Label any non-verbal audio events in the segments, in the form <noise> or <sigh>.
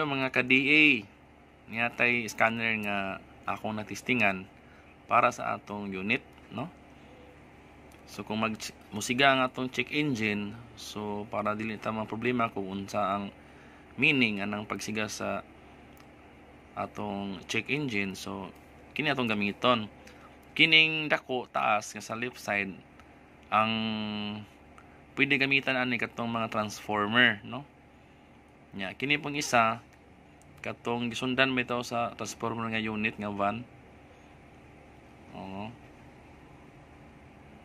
Hello mga ka-DA. Niyatay scanner nga akong natistingan para sa atong unit, no? So kung mag musiga ang atong check engine, so para dili ta man problema kung unsa ang meaning anang pagsiga sa atong check engine, so kini atong gamiton. Kining dako taas nga sa left side ang pwede gamitan ani katong mga transformer, no? nya kini pong isa katong gisundan may tao sa transformer nga unit nga van oo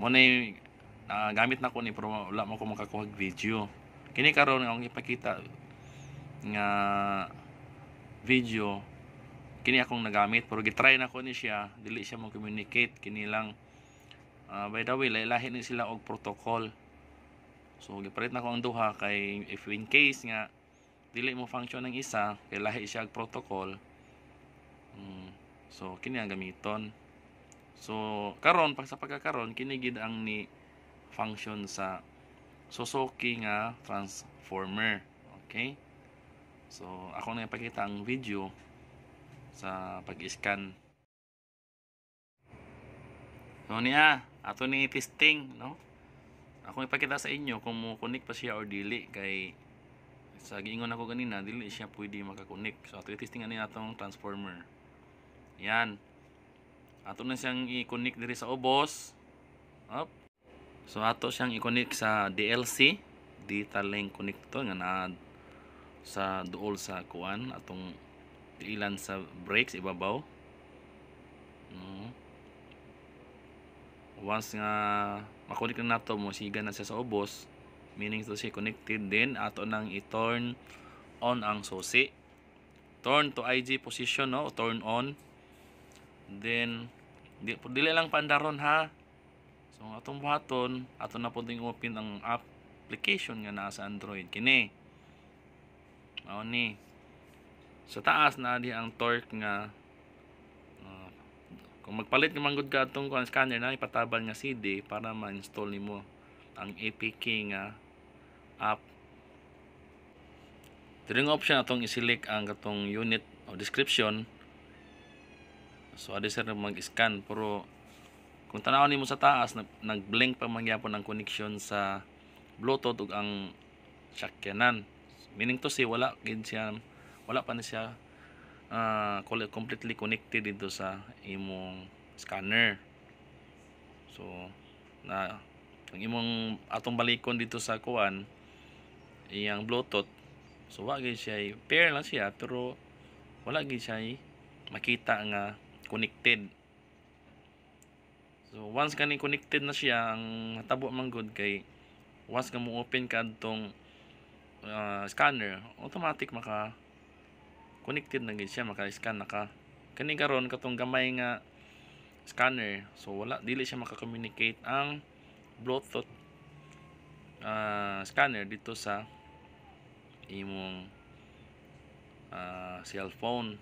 mo na uh, gamit na ko ni pero wala mo ko makakuha video kini karon akong ipakita nga video kini akong nagamit pero gitry na ko ni siya dili siya mo communicate kini lang uh, by the way lahi-lahi ni sila og protocol so gipalit na ko ang duha kay if in case nga dili mo function ng isa kay lahi siya ang protocol mm, so kini ang gamiton so karon pag sa pagkakaron kini gid ang ni function sa Suzuki nga transformer okay so ako na ipakita ang video sa pag-scan so niya ato ni testing no ako ipakita sa inyo kung mo connect pa siya or dili kay sa giingon ako ganina dili siya pwede makakonek so ato i-testing ani atong transformer yan ato na siyang i-connect diri sa obos up so ato siyang i-connect sa DLC data link connector nga na sa duol sa kuan atong ilan sa brakes ibabaw no mm. once nga makonik na nato mo siga na siya sa obos meaning to say connected din ato nang i-turn on ang susi turn to IG position no turn on then di, dili lang pandaron ha so atong buhaton ato na pud open ang application nga naa sa Android kini mao ni sa taas na di ang torque nga ah, kung magpalit ng manggod ka atong scanner na ipatabal nga CD para ma-install mo ang APK nga up Tiring option atong isilik ang katong unit o description. So adi sir mag-scan pero kung tanaw nimo sa taas nag-blink pa mangyapon ang connection sa Bluetooth ug ang sakyanan. Meaning to say wala gid siya wala pa ni siya uh, completely connected dito sa imong scanner. So na ang imong atong balikon dito sa kuan iyang bluetooth so wag gyud siya eh. pair lang siya pero wala gyud siya eh. makita nga connected so once kani connected na siya ang natabo man good kay once nga mo open ka adtong uh, scanner automatic maka connected na gyud siya maka scan naka kani karon katong gamay nga scanner so wala dili siya maka-communicate ang bluetooth uh, scanner dito sa imong uh, cellphone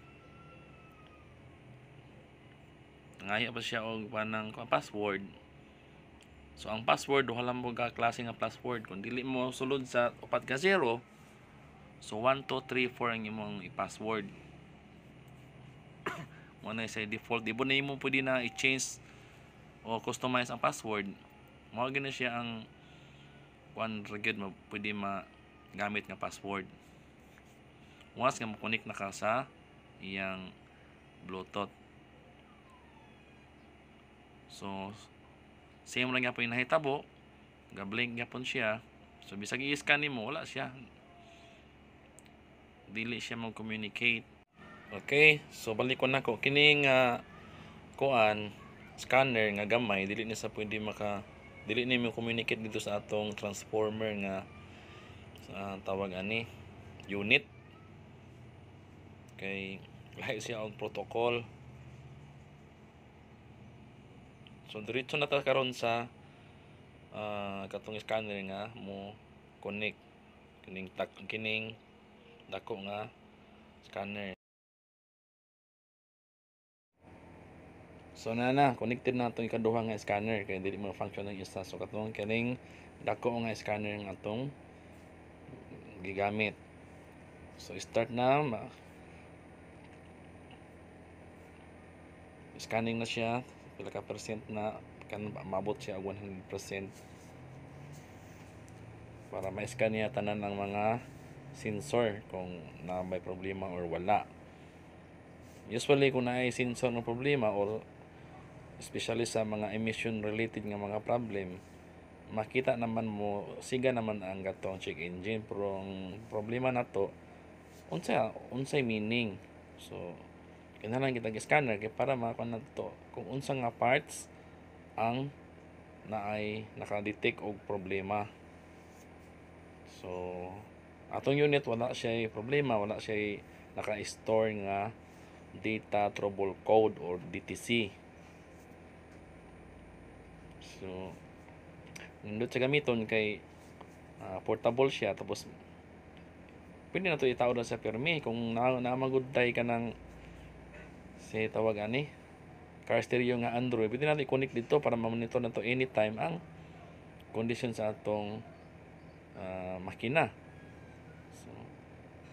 ngayo pa siya og panang password so ang password wala mo ka klase nga password kung dili mo sulod sa upat ka zero so 1 2 3 4 ang imong i-password <coughs> mo na sa default ibo na imo pwede na i-change o customize ang password mao na siya ang one regid mo pwede ma gamit nga password once nga mokonik na ka sa iyang bluetooth so same lang nga po yung nahitabo gablink nga po siya so bisag i-scan nimo wala siya dili siya mag communicate okay so balik ko na ko kining uh, kuan scanner nga gamay dili ni sa pwede maka dili ni mo communicate dito sa atong transformer nga uh, tawag ani unit kay lahi siya ang protocol so diretso na ta karon sa uh, katong scanner nga mo connect kining tak kining dako nga scanner So na na, connected na itong ikaduha nga scanner kaya dili mo function ng isa. So katong kining dako nga scanner ng atong gigamit so start na scanning na siya pila ka percent na kan maabot siya 100% para ma-scan niya tanan ng mga sensor kung na may problema or wala usually kung na ay sensor ng problema or especially sa mga emission related nga mga problem makita naman mo siga naman ang gatong check engine pero ang problema na to unsay unsay meaning so kinahanglan kita scanner kay para makuha to kung unsa nga parts ang naay nakadetect og problema so atong unit wala siya problema wala siya naka-store nga data trouble code or DTC so nindot sa gamiton kay uh, portable siya tapos pwede na to itaw sa permi kung na namaguday ka ng si tawag ani car stereo nga Android pwede natin i-connect dito para mamonitor monitor na to anytime ang condition sa atong uh, makina so,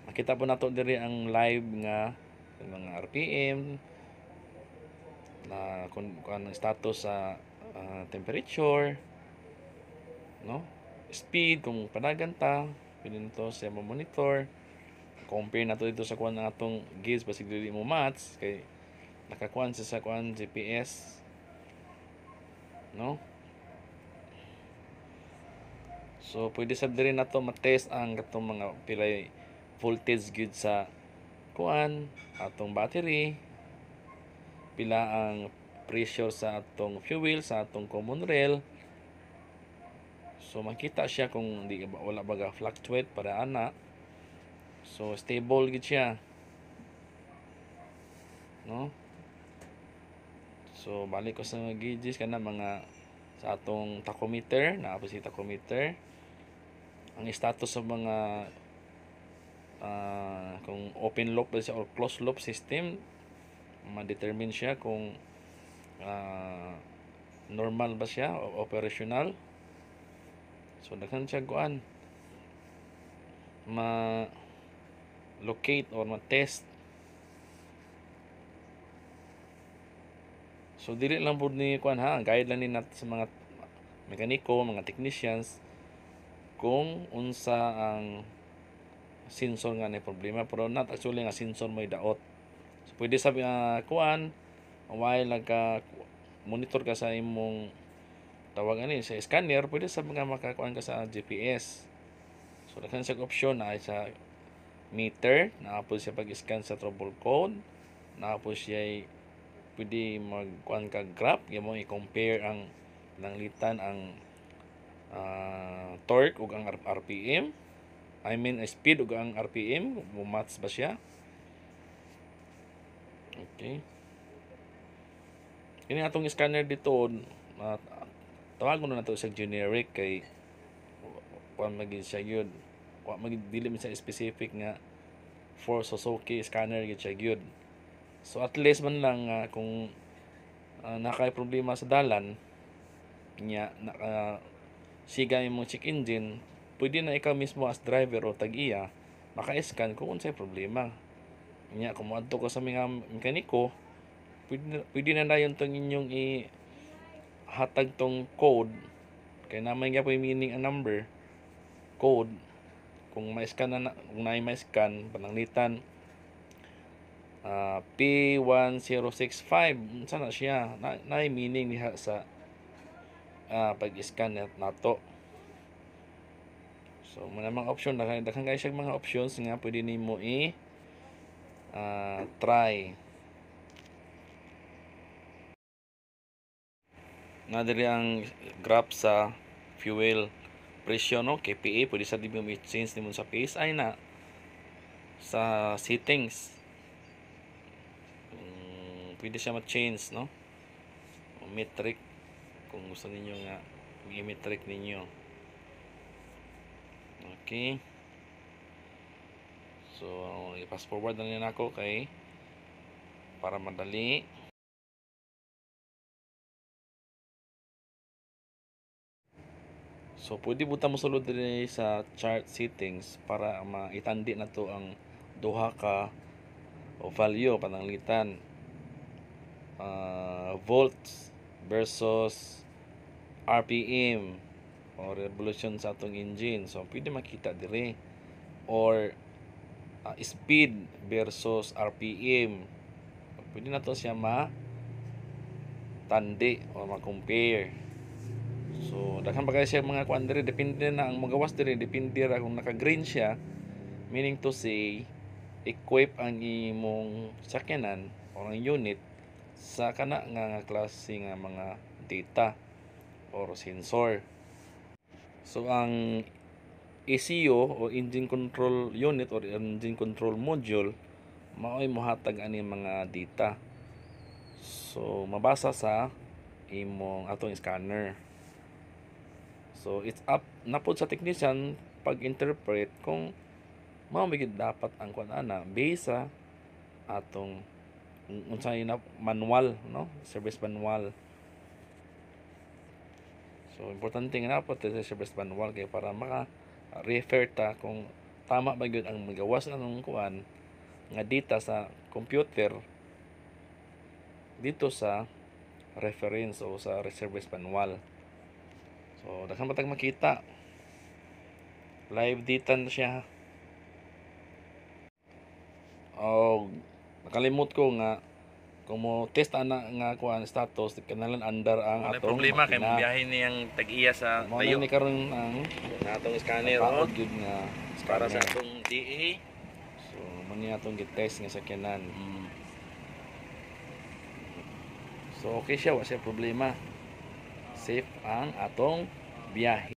makita po nato diri ang live nga mga RPM na kung, kung ano status sa uh, temperature no? Speed, kung panaganta, ta, pwede na to siya ma-monitor. Compare na to dito sa kuan ng atong gives basig dili mo maths kay nakakuan siya sa kuan GPS. No? So pwede sa diri na to ma-test ang katong mga pilay voltage gud sa kuan atong battery pila ang pressure sa atong fuel sa atong common rail So makita siya kung di wala baga fluctuate para ana. So stable gid siya. No? So balik ko sa gauges kana mga sa atong tachometer, na si tachometer. Ang status sa mga uh, kung open loop ba siya or closed loop system, ma-determine siya kung uh, normal ba siya o operational so daghan siya kuan ma locate or ma test so dili lang pud ni kuan ha guide lang ni nat sa mga mekaniko mga technicians kung unsa ang sensor nga ni problema pero not actually nga sensor may daot so pwede sabi nga uh, kuan while nagka monitor ka sa imong tawag ani sa scanner pwede sa mga makakuan ka sa GPS so nagkan sa option na sa meter naapos siya pag-scan sa trouble code naapos siya pwede magkuan ka graph mo i-compare ang nanglitan ang uh, torque ug ang RPM I mean speed ug ang RPM mo match ba siya okay ini atong scanner dito uh, tawagon na nato sa generic kay kung magid siya yun kung magid dili sa specific nga for Suzuki scanner gyud siya gyud so at least man lang uh, kung uh, nakay problema sa dalan niya naka uh, siga mo check engine pwede na ikaw mismo as driver o tag-iya maka-scan kung unsay problema niya kung moadto ko sa mga mekaniko pwede, pwede na dayon tong inyong i hatag tong code kay naman nga po yung meaning a number code kung ma-scan na kung na ma-scan pananglitan uh, ah, P1065 unsa na siya na, naay meaning niya sa uh, pag-scan nato so mo namang option na kayo. daghang kay siya mga options nga pwede nimo i uh, try na diri ang graph sa fuel presyo no KPA pwede sa dibyo change nimo sa PSI na sa settings um, pwede siya ma-change no metric kung gusto ninyo nga i-metric ninyo okay so i-fast forward na rin ako kay para madali So, pwede buta mo sulod din eh sa chart settings para maitandi na to ang duha ka o value pananglitan uh, volts versus RPM o revolution sa atong engine. So, pwede makita dire or uh, speed versus RPM. Pwede na to siya ma tandi o ma-compare. So daghan pa kay siya mga kuan diri depende na ang magawas diri depende ra kung naka-green siya. Meaning to say equip ang imong sakyanan or ang unit sa kana nga klase nga mga data or sensor. So ang ECU o engine control unit or engine control module maoy mohatag ani mga data. So mabasa sa imong atong scanner. So, it's up na po sa technician pag-interpret kung mamigid dapat ang kuan ana based sa atong unsay na manual no service manual so importante nga po sa service manual kay para maka refer ta kung tama ba gyud ang magawas anong kuan nga data sa computer dito sa reference o sa service manual So, oh, daghan matag makita. Live ditan siya. O, oh, nakalimot ko nga kung mo test ana nga kuan status kanalan under ang atong problema kay mo biyahe ni ang tag-iya sa mo tayo. Mo ni karon ang atong scanner oh. Gud nga para sa atong DE. So mo ni atong gitest nga sakyanan. Mm. So okay siya, wa siya problema. Safe ang atong viaje